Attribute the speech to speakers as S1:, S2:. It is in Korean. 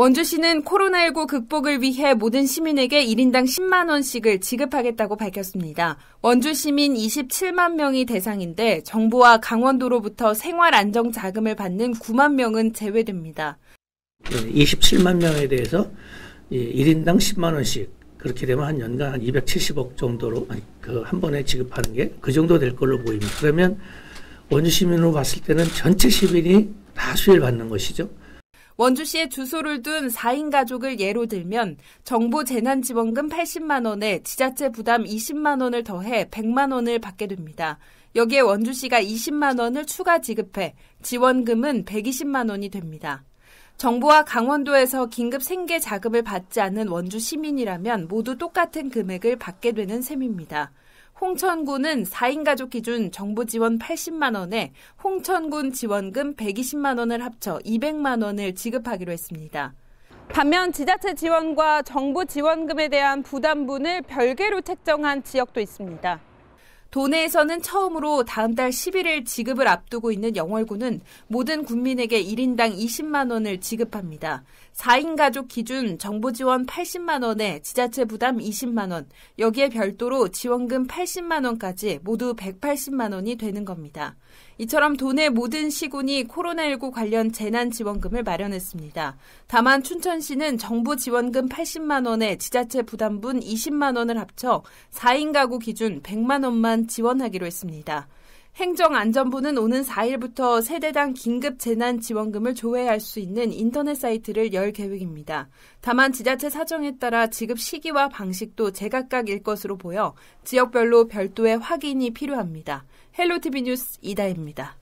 S1: 원주시는 코로나19 극복을 위해 모든 시민에게 1인당 10만원씩을 지급하겠다고 밝혔습니다. 원주 시민 27만 명이 대상인데 정부와 강원도로부터 생활 안정 자금을 받는 9만 명은 제외됩니다.
S2: 27만 예, 명에 대해서 1인당 10만원씩 그렇게 되면 한 연간 한 270억 정도로 그한 번에 지급하는 게 그 정도 될 걸로 보입니다. 그러면 원주 시민으로 봤을 때는 전체 시민이 다 수혜를 받는 것이죠.
S1: 원주시에 주소를 둔 4인 가족을 예로 들면 정부 재난지원금 80만 원에 지자체 부담 20만 원을 더해 100만 원을 받게 됩니다. 여기에 원주시가 20만 원을 추가 지급해 지원금은 120만 원이 됩니다. 정부와 강원도에서 긴급 생계 자금을 받지 않은 원주 시민이라면 모두 똑같은 금액을 받게 되는 셈입니다. 홍천군은 4인 가족 기준 정부 지원 80만 원에 홍천군 지원금 120만 원을 합쳐 200만 원을 지급하기로 했습니다. 반면 지자체 지원과 정부 지원금에 대한 부담분을 별개로 책정한 지역도 있습니다. 도내에서는 처음으로 다음 달 11일 지급을 앞두고 있는 영월군은 모든 국민에게 1인당 20만 원을 지급합니다. 4인 가족 기준 정부 지원 80만 원에 지자체 부담 20만 원, 여기에 별도로 지원금 80만 원까지 모두 180만 원이 되는 겁니다. 이처럼 도내 모든 시군이 코로나19 관련 재난 지원금을 마련했습니다. 다만 춘천시는 정부 지원금 80만 원에 지자체 부담분 20만 원을 합쳐 4인 가구 기준 100만 원만 동안 지원하기로 했습니다. 행정안전부는 오는 4일부터 세대당 긴급 재난 지원금을 조회할 수 있는 인터넷 사이트를 열 계획입니다. 다만 지자체 사정에 따라 지급 시기와 방식도 제각각일 것으로 보여 지역별로 별도의 확인이 필요합니다. 헬로티비 뉴스 이다입니다.